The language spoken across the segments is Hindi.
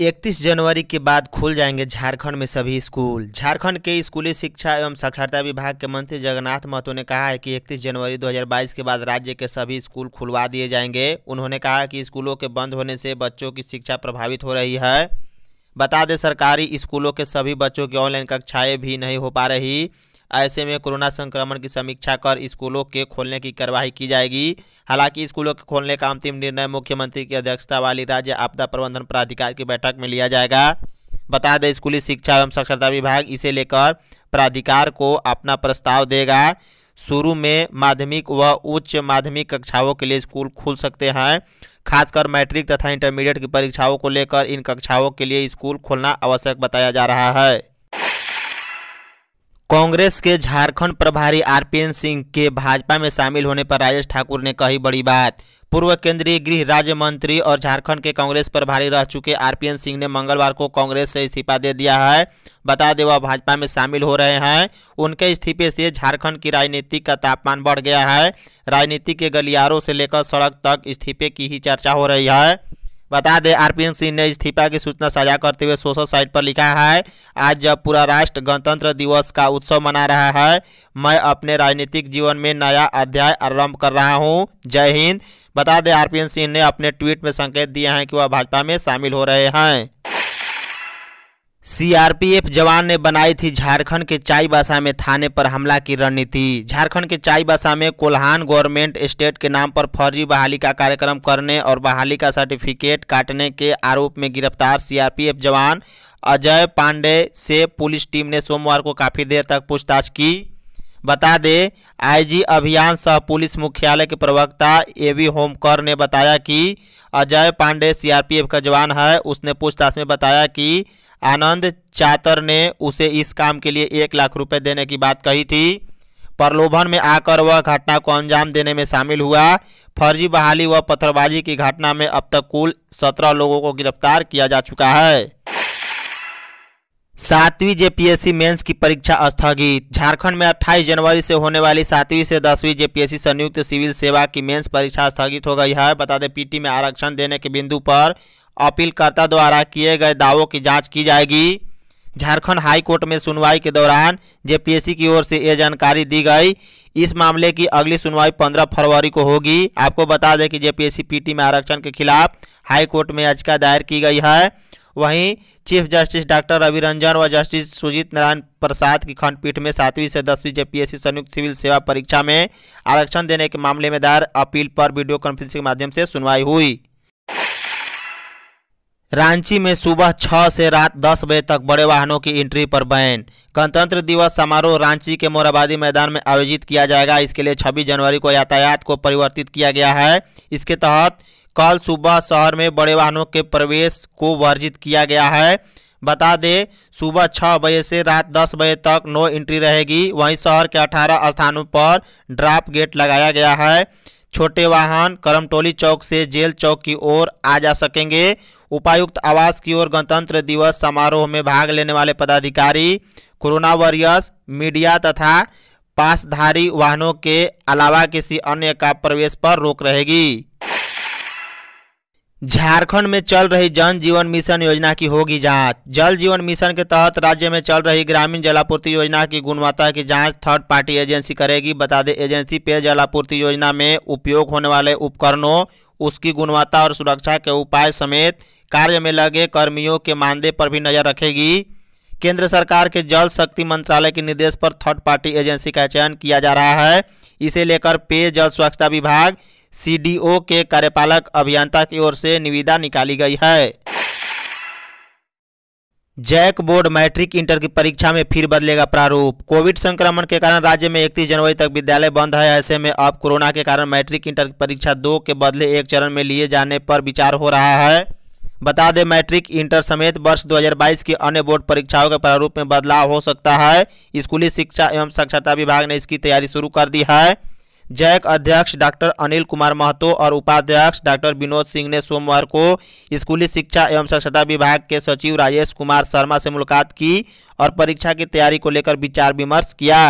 इकतीस जनवरी के बाद खुल जाएंगे झारखंड में सभी स्कूल झारखंड के स्कूली शिक्षा एवं साक्षरता विभाग के मंत्री जगन्नाथ महतो ने कहा है कि 31 जनवरी 2022 के बाद राज्य के सभी स्कूल खुलवा दिए जाएंगे उन्होंने कहा कि स्कूलों के बंद होने से बच्चों की शिक्षा प्रभावित हो रही है बता दें सरकारी स्कूलों के सभी बच्चों की ऑनलाइन कक्षाएँ भी नहीं हो पा रही ऐसे में कोरोना संक्रमण की समीक्षा कर स्कूलों के खोलने की कार्यवाही की जाएगी हालांकि स्कूलों के खोलने का अंतिम निर्णय मुख्यमंत्री की अध्यक्षता वाली राज्य आपदा प्रबंधन प्राधिकार की बैठक में लिया जाएगा बता दें स्कूली शिक्षा एवं साक्षरता विभाग इसे लेकर प्राधिकार को अपना प्रस्ताव देगा शुरू में माध्यमिक व उच्च माध्यमिक कक्षाओं के लिए स्कूल खुल सकते हैं खासकर मैट्रिक तथा इंटरमीडिएट की परीक्षाओं को लेकर इन कक्षाओं के लिए स्कूल खोलना आवश्यक बताया जा रहा है कांग्रेस के झारखंड प्रभारी आरपीएन सिंह के भाजपा में शामिल होने पर राजेश ठाकुर ने कही बड़ी बात पूर्व केंद्रीय गृह राज्य मंत्री और झारखंड के कांग्रेस प्रभारी रह चुके आरपीएन सिंह ने मंगलवार को कांग्रेस से इस्तीफा दे दिया है बता दें वह भाजपा में शामिल हो रहे हैं उनके इस्तीफे से झारखंड की राजनीति का तापमान बढ़ गया है राजनीति के गलियारों से लेकर सड़क तक इस्तीफे की ही चर्चा हो रही है बता दें आरपीएन सिंह ने इस्तीफा की सूचना साझा करते हुए सोशल साइट पर लिखा है आज जब पूरा राष्ट्र गणतंत्र दिवस का उत्सव मना रहा है मैं अपने राजनीतिक जीवन में नया अध्याय आरंभ कर रहा हूं जय हिंद बता दें आरपीएन सिंह ने अपने ट्वीट में संकेत दिए हैं कि वह भाजपा में शामिल हो रहे हैं सीआरपीएफ जवान ने बनाई थी झारखंड के चाईबासा में थाने पर हमला की रणनीति झारखंड के चाईबासा में कोल्हान गवर्नमेंट स्टेट के नाम पर फर्जी बहाली का कार्यक्रम करने और बहाली का सर्टिफिकेट काटने के आरोप में गिरफ्तार सीआरपीएफ जवान अजय पांडे से पुलिस टीम ने सोमवार को काफ़ी देर तक पूछताछ की बता दें आईजी अभियान सह पुलिस मुख्यालय के प्रवक्ता एवी होमकर ने बताया कि अजय पांडे सीआरपीएफ का जवान है उसने पूछताछ में बताया कि आनंद चातर ने उसे इस काम के लिए एक लाख रुपए देने की बात कही थी प्रलोभन में आकर वह घटना को अंजाम देने में शामिल हुआ फर्जी बहाली व पत्थरबाजी की घटना में अब तक कुल सत्रह लोगों को गिरफ्तार किया जा चुका है सातवीं जेपीएससी मेंस की परीक्षा स्थगित झारखंड में 28 जनवरी से होने वाली सातवीं से दसवीं जेपीएससी संयुक्त सिविल सेवा की मेंस परीक्षा स्थगित हो गई है बता दें पीटी में आरक्षण देने के बिंदु पर अपीलकर्ता द्वारा किए गए दावों की जांच की जाएगी झारखंड हाई कोर्ट में सुनवाई के दौरान जेपीएससी की ओर से यह जानकारी दी गई इस मामले की अगली सुनवाई 15 फरवरी को होगी आपको बता दें कि जेपीएससी पीटी में आरक्षण के खिलाफ हाई कोर्ट में याचिका दायर की गई है वहीं chief justice doctor Ravi Ranjan व जस्टिस सुजीत नारायण प्रसाद की खंडपीठ में सातवीं से दसवीं जेपीएससी संयुक्त सिविल सेवा परीक्षा में आरक्षण देने के मामले में दायर अपील पर वीडियो कॉन्फ्रेंसिंग के माध्यम से सुनवाई हुई रांची में सुबह छः से रात दस बजे तक बड़े वाहनों की एंट्री पर बैन गणतंत्र दिवस समारोह रांची के मोराबादी मैदान में आयोजित किया जाएगा इसके लिए 26 जनवरी को यातायात को परिवर्तित किया गया है इसके तहत कल सुबह शहर में बड़े वाहनों के प्रवेश को वर्जित किया गया है बता दें सुबह छः बजे से रात दस बजे तक नो एंट्री रहेगी वहीं शहर के अठारह स्थानों पर ड्राप गेट लगाया गया है छोटे वाहन करमटोली चौक से जेल चौक की ओर आ जा सकेंगे उपायुक्त आवास की ओर गणतंत्र दिवस समारोह में भाग लेने वाले पदाधिकारी कोरोना वॉरियर्स मीडिया तथा पासधारी वाहनों के अलावा किसी अन्य का प्रवेश पर रोक रहेगी झारखंड में चल रही जन जीवन मिशन योजना की होगी जांच जल जीवन मिशन के तहत राज्य में चल रही ग्रामीण जलापूर्ति योजना की गुणवत्ता की जांच थर्ड पार्टी एजेंसी करेगी बता दें एजेंसी पेय जलापूर्ति योजना में उपयोग होने वाले उपकरणों उसकी गुणवत्ता और सुरक्षा के उपाय समेत कार्य में लगे कर्मियों के मानदेय पर भी नजर रखेगी केंद्र सरकार के जल शक्ति मंत्रालय के निर्देश पर थर्ड पार्टी एजेंसी का चयन किया जा रहा है इसे लेकर पेयजल स्वच्छता विभाग सीडीओ के कार्यपालक अभियंता की ओर से निविदा निकाली गई है जैक बोर्ड मैट्रिक इंटर की परीक्षा में फिर बदलेगा प्रारूप कोविड संक्रमण के कारण राज्य में 31 जनवरी तक विद्यालय बंद है ऐसे में अब कोरोना के कारण मैट्रिक इंटर की परीक्षा दो के बदले एक चरण में लिए जाने पर विचार हो रहा है बता दें मैट्रिक इंटर समेत वर्ष 2022 की अन्य बोर्ड परीक्षाओं के प्रारूप में बदलाव हो सकता है स्कूली शिक्षा एवं साक्षरता विभाग ने इसकी तैयारी शुरू कर दी है जैक अध्यक्ष डॉक्टर अनिल कुमार महतो और उपाध्यक्ष डॉक्टर विनोद सिंह ने सोमवार को स्कूली शिक्षा एवं साक्षरता विभाग के सचिव राजेश कुमार शर्मा से मुलाकात की और परीक्षा की तैयारी को लेकर विचार विमर्श किया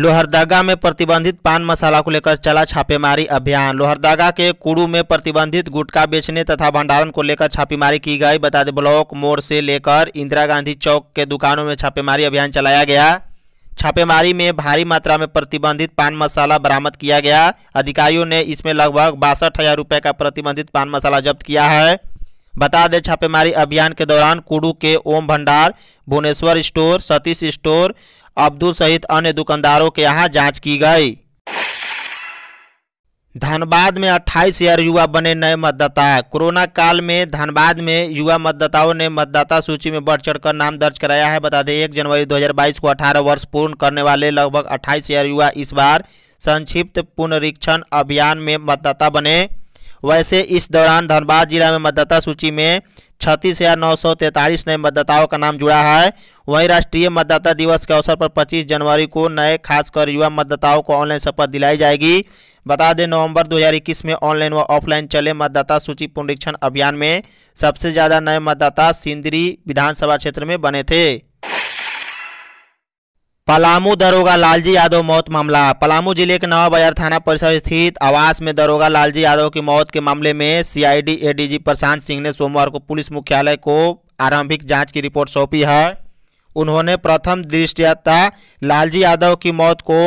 लोहरदगा में प्रतिबंधित पान मसाला को लेकर चला छापेमारी अभियान लोहरदगा के कुड़ू में प्रतिबंधित गुटखा बेचने तथा भंडारण को लेकर छापेमारी की गई बता दें ब्लॉक मोड़ से लेकर इंदिरा गांधी चौक के दुकानों में छापेमारी अभियान चलाया गया छापेमारी में भारी मात्रा में प्रतिबंधित पान मसाला बरामद किया गया अधिकारियों ने इसमें लगभग बासठ हजार रुपये का प्रतिबंधित पान मसाला जब्त किया है बता दें छापेमारी अभियान के दौरान कुडू के ओम भंडार भुवनेश्वर स्टोर सतीश स्टोर अब्दुल सहित अन्य दुकानदारों के यहाँ जाँच की गई धनबाद में अट्ठाईस हजार युवा बने नए मतदाता कोरोना काल में धनबाद में युवा मतदाताओं ने मतदाता सूची में बढ़ चढ़कर नाम दर्ज कराया है बता दें एक जनवरी 2022 को 18 वर्ष पूर्ण करने वाले लगभग अट्ठाईस हजार युवा इस बार संक्षिप्त पुनरीक्षण अभियान में मतदाता बने वैसे इस दौरान धनबाद जिला में मतदाता सूची में छत्तीस हज़ार नौ सौ तैंतालीस नए मतदाताओं का नाम जुड़ा है वहीं राष्ट्रीय मतदाता दिवस के अवसर पर 25 जनवरी को नए खासकर युवा मतदाताओं को ऑनलाइन शपथ दिलाई जाएगी बता दें नवंबर 2021 में ऑनलाइन व ऑफलाइन चले मतदाता सूची पुनरीक्षण अभियान में सबसे ज़्यादा नए मतदाता सिंदरी विधानसभा क्षेत्र में बने थे पलामू दरोगा लालजी यादव मौत मामला पलामू जिले के नवा बाजार थाना परिसर स्थित आवास में दरोगा लालजी यादव की मौत के मामले में सीआईडी एडीजी प्रशांत सिंह ने सोमवार को पुलिस मुख्यालय को आरंभिक जांच की रिपोर्ट सौंपी है उन्होंने प्रथम दृष्टिया लालजी यादव की मौत को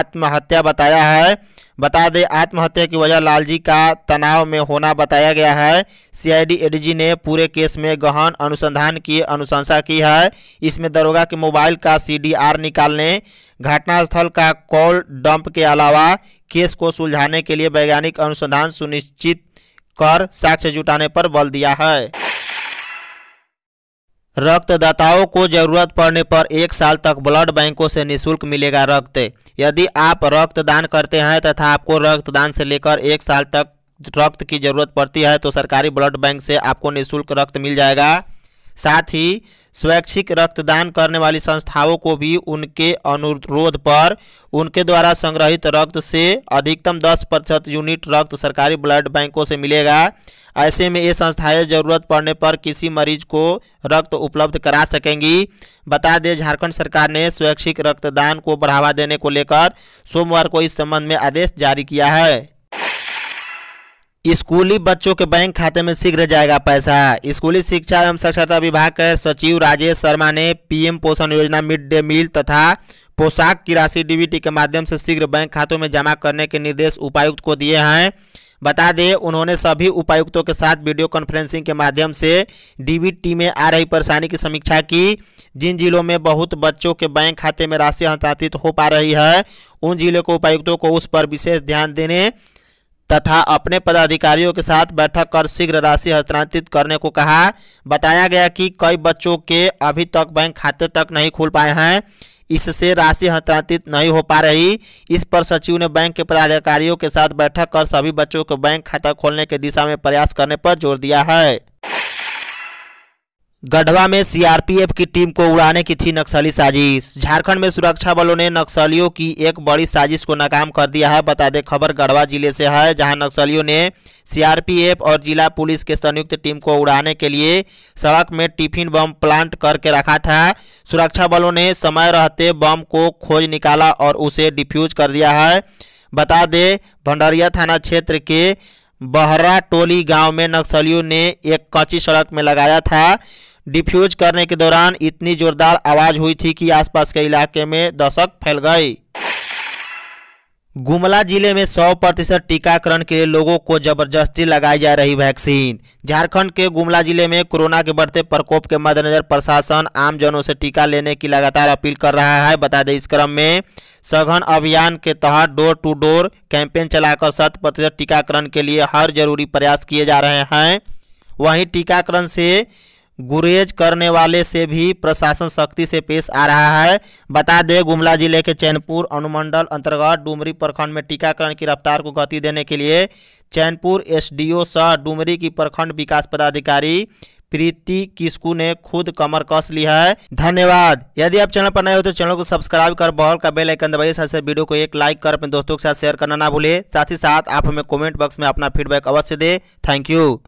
आत्महत्या बताया है बता दें आत्महत्या की वजह लालजी का तनाव में होना बताया गया है सीआईडी एडीजी ने पूरे केस में गहन अनुसंधान की अनुशंसा की है इसमें दरोगा के मोबाइल का सीडीआर निकालने घटनास्थल का कॉल डंप के अलावा केस को सुलझाने के लिए वैज्ञानिक अनुसंधान सुनिश्चित कर साक्ष्य जुटाने पर बल दिया है रक्तदाताओं को जरूरत पड़ने पर एक साल तक ब्लड बैंकों से निशुल्क मिलेगा रक्त यदि आप रक्तदान करते हैं तथा आपको रक्तदान से लेकर एक साल तक रक्त की जरूरत पड़ती है तो सरकारी ब्लड बैंक से आपको निःशुल्क रक्त मिल जाएगा साथ ही स्वैच्छिक रक्तदान करने वाली संस्थाओं को भी उनके अनुरोध पर उनके द्वारा संग्रहित रक्त से अधिकतम 10 प्रतिशत यूनिट रक्त सरकारी ब्लड बैंकों से मिलेगा ऐसे में ये संस्थाएं जरूरत पड़ने पर किसी मरीज को रक्त उपलब्ध करा सकेंगी बता दें झारखंड सरकार ने स्वैच्छिक रक्तदान को बढ़ावा देने को लेकर सोमवार को इस संबंध में आदेश जारी किया है स्कूली बच्चों के बैंक खाते में शीघ्र जाएगा पैसा स्कूली शिक्षा एवं साक्षरता विभाग के सचिव राजेश शर्मा ने पीएम पोषण योजना मिड डे मील तथा पोशाक की राशि डीबीटी के माध्यम से शीघ्र बैंक खातों में जमा करने के निर्देश उपायुक्त को दिए हैं बता दें उन्होंने सभी उपायुक्तों के साथ वीडियो कॉन्फ्रेंसिंग के माध्यम से डीबीटी में आ रही परेशानी की समीक्षा की जिन जिलों में बहुत बच्चों के बैंक खाते में राशि हस्तांतरित हो पा रही है उन जिलों के उपायुक्तों को उस पर विशेष ध्यान देने तथा अपने पदाधिकारियों के साथ बैठक कर शीघ्र राशि हस्तांतरित करने को कहा बताया गया कि कई बच्चों के अभी तक बैंक खाते तक नहीं खुल पाए हैं इससे राशि हस्तांतरित नहीं हो पा रही इस पर सचिव ने बैंक के पदाधिकारियों के साथ बैठक कर सभी बच्चों के बैंक खाता खोलने के दिशा में प्रयास करने पर जोर दिया है गढ़वा में सीआरपीएफ की टीम को उड़ाने की थी नक्सली साजिश झारखंड में सुरक्षा बलों ने नक्सलियों की एक बड़ी साजिश को नाकाम कर दिया है बता दें खबर गढ़वा जिले से है जहां नक्सलियों ने सीआरपीएफ और जिला पुलिस के संयुक्त टीम को उड़ाने के लिए सड़क में टिफिन बम प्लांट करके रखा था सुरक्षा बलों ने समय रहते बम को खोज निकाला और उसे डिफ्यूज कर दिया है बता दें भंडारिया थाना क्षेत्र के बहरा टोली गांव में नक्सलियों ने एक कच्ची सड़क में लगाया था डिफ्यूज करने के दौरान इतनी जोरदार आवाज़ हुई थी कि आसपास के इलाके में दशक फैल गई गुमला जिले में 100 प्रतिशत टीकाकरण के लिए लोगों को जबरदस्ती लगाई जा रही वैक्सीन झारखंड के गुमला जिले में कोरोना के बढ़ते प्रकोप के मद्देनजर प्रशासन आमजनों से टीका लेने की लगातार अपील कर रहा है बता दें इस क्रम में सघन अभियान के तहत डोर टू डोर कैंपेन चलाकर शत प्रतिशत टीकाकरण के लिए हर जरूरी प्रयास किए जा रहे हैं वहीं टीकाकरण से गुरेज करने वाले से भी प्रशासन सख्ती से पेश आ रहा है बता दें गुमला जिले के चैनपुर अनुमंडल अंतर्गत डुमरी प्रखंड में टीकाकरण की रफ्तार को गति देने के लिए चैनपुर एसडीओ सह डुमरी की प्रखंड विकास पदाधिकारी प्रीति किस्कू ने खुद कमर कस ली है धन्यवाद यदि आप चैनल पर नए हो तो चैनल को सब्सक्राइब कर बॉल का बेल आइकन दबाइए साथ वीडियो को एक लाइक कर अपने दोस्तों के साथ शेयर करना ना भूले साथ ही साथ आप हमें कमेंट बॉक्स में अपना फीडबैक अवश्य दें थैंक यू